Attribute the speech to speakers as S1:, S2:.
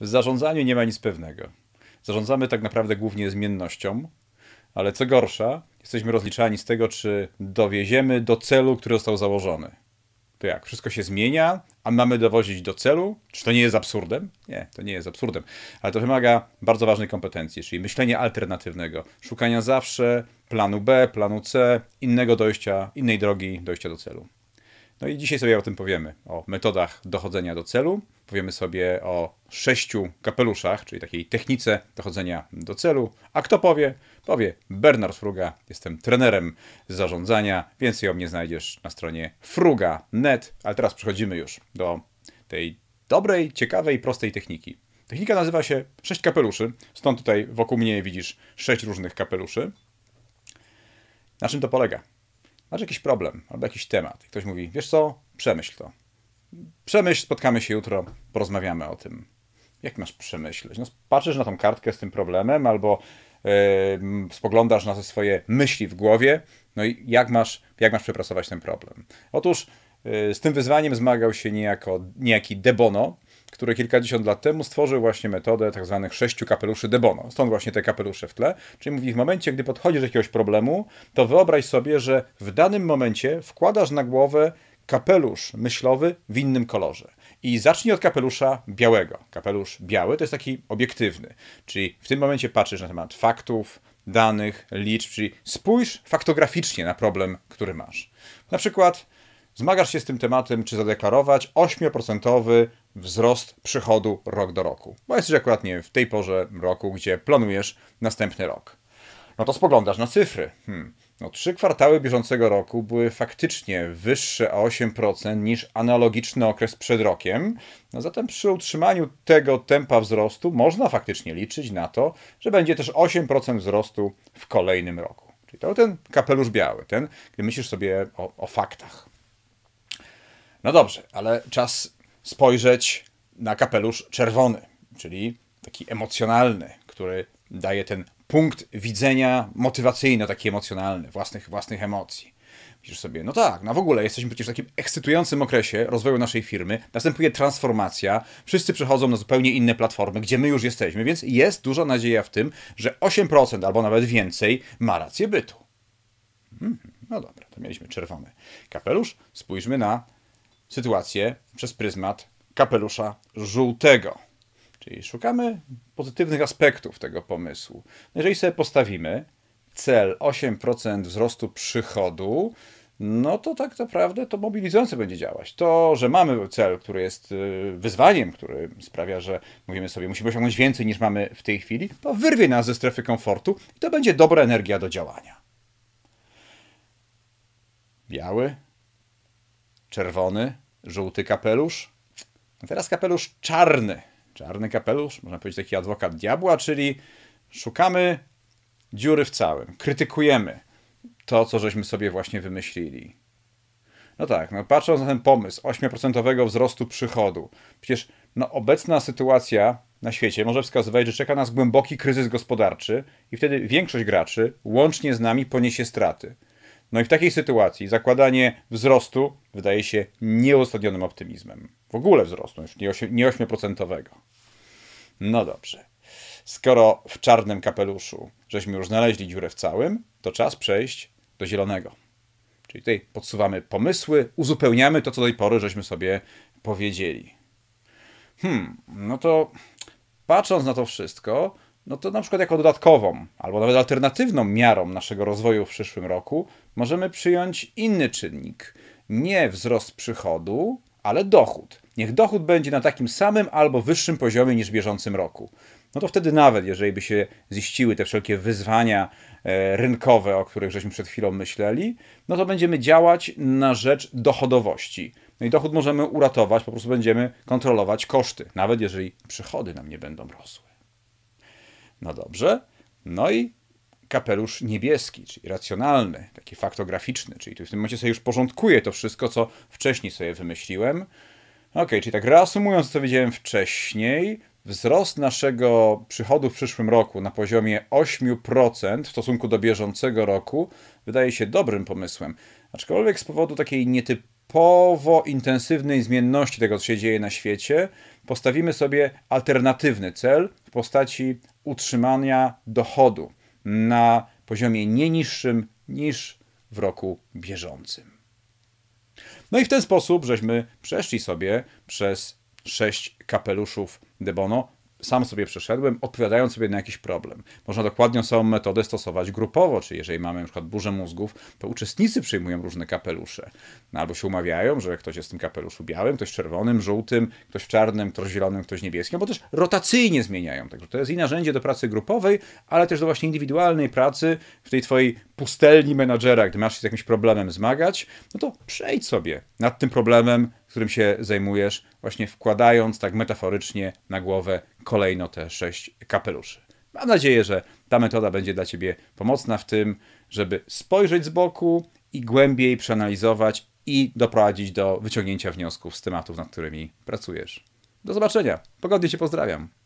S1: W zarządzaniu nie ma nic pewnego. Zarządzamy tak naprawdę głównie zmiennością, ale co gorsza, jesteśmy rozliczani z tego, czy dowieziemy do celu, który został założony. To jak? Wszystko się zmienia, a mamy dowozić do celu? Czy to nie jest absurdem? Nie, to nie jest absurdem, ale to wymaga bardzo ważnej kompetencji, czyli myślenia alternatywnego, szukania zawsze planu B, planu C, innego dojścia, innej drogi dojścia do celu. No i dzisiaj sobie o tym powiemy, o metodach dochodzenia do celu. Powiemy sobie o sześciu kapeluszach, czyli takiej technice dochodzenia do celu. A kto powie? Powie Bernard Fruga. Jestem trenerem zarządzania. Więcej o mnie znajdziesz na stronie fruga.net. Ale teraz przechodzimy już do tej dobrej, ciekawej, prostej techniki. Technika nazywa się sześć kapeluszy. Stąd tutaj wokół mnie widzisz sześć różnych kapeluszy. Na czym to polega? masz jakiś problem albo jakiś temat. Ktoś mówi, wiesz co, przemyśl to. Przemyśl, spotkamy się jutro, porozmawiamy o tym. Jak masz przemyśleć? No, patrzysz na tą kartkę z tym problemem, albo yy, spoglądasz na te swoje myśli w głowie, no i jak masz, jak masz przepracować ten problem? Otóż yy, z tym wyzwaniem zmagał się niejako, niejaki Debono, który kilkadziesiąt lat temu stworzył właśnie metodę tzw. Tak sześciu kapeluszy de Bono. Stąd właśnie te kapelusze w tle. Czyli mówi, w momencie, gdy podchodzisz do jakiegoś problemu, to wyobraź sobie, że w danym momencie wkładasz na głowę kapelusz myślowy w innym kolorze. I zacznij od kapelusza białego. Kapelusz biały to jest taki obiektywny, czyli w tym momencie patrzysz na temat faktów, danych, liczb, czyli spójrz faktograficznie na problem, który masz. Na przykład zmagasz się z tym tematem, czy zadeklarować 8% wzrost przychodu rok do roku. Bo jesteś akurat, nie wiem, w tej porze roku, gdzie planujesz następny rok. No to spoglądasz na cyfry. Hmm. No, trzy kwartały bieżącego roku były faktycznie wyższe o 8% niż analogiczny okres przed rokiem. No, zatem przy utrzymaniu tego tempa wzrostu można faktycznie liczyć na to, że będzie też 8% wzrostu w kolejnym roku. Czyli to ten kapelusz biały, ten, gdy myślisz sobie o, o faktach. No dobrze, ale czas spojrzeć na kapelusz czerwony, czyli taki emocjonalny, który daje ten punkt widzenia motywacyjny, taki emocjonalny, własnych, własnych emocji. Myślisz sobie, no tak, no w ogóle jesteśmy przecież w takim ekscytującym okresie rozwoju naszej firmy, następuje transformacja, wszyscy przechodzą na zupełnie inne platformy, gdzie my już jesteśmy, więc jest duża nadzieja w tym, że 8% albo nawet więcej ma rację bytu. Hmm, no dobra, to mieliśmy czerwony kapelusz, spójrzmy na sytuację przez pryzmat kapelusza żółtego. Czyli szukamy pozytywnych aspektów tego pomysłu. Jeżeli sobie postawimy cel 8% wzrostu przychodu, no to tak naprawdę to mobilizujące będzie działać. To, że mamy cel, który jest y, wyzwaniem, który sprawia, że mówimy sobie, musimy osiągnąć więcej niż mamy w tej chwili, to wyrwie nas ze strefy komfortu i to będzie dobra energia do działania. Biały, czerwony, żółty kapelusz. A teraz kapelusz czarny. Czarny kapelusz, można powiedzieć taki adwokat diabła, czyli szukamy dziury w całym, krytykujemy to, co żeśmy sobie właśnie wymyślili. No tak, no patrząc na ten pomysł 8% wzrostu przychodu, przecież no, obecna sytuacja na świecie może wskazywać, że czeka nas głęboki kryzys gospodarczy i wtedy większość graczy, łącznie z nami, poniesie straty. No i w takiej sytuacji zakładanie wzrostu wydaje się nieuzasadnionym optymizmem. W ogóle wzrostu, już nie 8%. No dobrze. Skoro w czarnym kapeluszu żeśmy już znaleźli dziurę w całym, to czas przejść do zielonego. Czyli tutaj podsuwamy pomysły, uzupełniamy to, co do tej pory żeśmy sobie powiedzieli. Hmm, no to patrząc na to wszystko, no to na przykład jako dodatkową albo nawet alternatywną miarą naszego rozwoju w przyszłym roku możemy przyjąć inny czynnik. Nie wzrost przychodu, ale dochód. Niech dochód będzie na takim samym albo wyższym poziomie niż w bieżącym roku. No to wtedy nawet, jeżeli by się ziściły te wszelkie wyzwania e, rynkowe, o których żeśmy przed chwilą myśleli, no to będziemy działać na rzecz dochodowości. No i dochód możemy uratować, po prostu będziemy kontrolować koszty, nawet jeżeli przychody nam nie będą rosły. No dobrze. No i kapelusz niebieski, czyli racjonalny, taki faktograficzny, czyli tu w tym momencie sobie już porządkuję to wszystko, co wcześniej sobie wymyśliłem. Ok, czyli tak reasumując, co widziałem wcześniej, wzrost naszego przychodu w przyszłym roku na poziomie 8% w stosunku do bieżącego roku wydaje się dobrym pomysłem. Aczkolwiek z powodu takiej nietypowej Powo intensywnej zmienności tego, co się dzieje na świecie, postawimy sobie alternatywny cel w postaci utrzymania dochodu na poziomie nie niższym niż w roku bieżącym. No i w ten sposób żeśmy przeszli sobie przez sześć kapeluszów Debono sam sobie przeszedłem, odpowiadając sobie na jakiś problem. Można dokładnie samą metodę stosować grupowo, czyli jeżeli mamy np. burzę mózgów, to uczestnicy przyjmują różne kapelusze. No, albo się umawiają, że ktoś jest w tym kapeluszu białym, ktoś czerwonym, żółtym, ktoś w czarnym, ktoś zielonym, ktoś niebieskim, bo też rotacyjnie zmieniają. Także to jest i narzędzie do pracy grupowej, ale też do właśnie indywidualnej pracy w tej twojej pustelni menadżera, gdy masz się z jakimś problemem zmagać, no to przejdź sobie nad tym problemem, którym się zajmujesz, właśnie wkładając tak metaforycznie na głowę kolejno te sześć kapeluszy. Mam nadzieję, że ta metoda będzie dla Ciebie pomocna w tym, żeby spojrzeć z boku i głębiej przeanalizować i doprowadzić do wyciągnięcia wniosków z tematów, nad którymi pracujesz. Do zobaczenia. Pogodnie Cię pozdrawiam.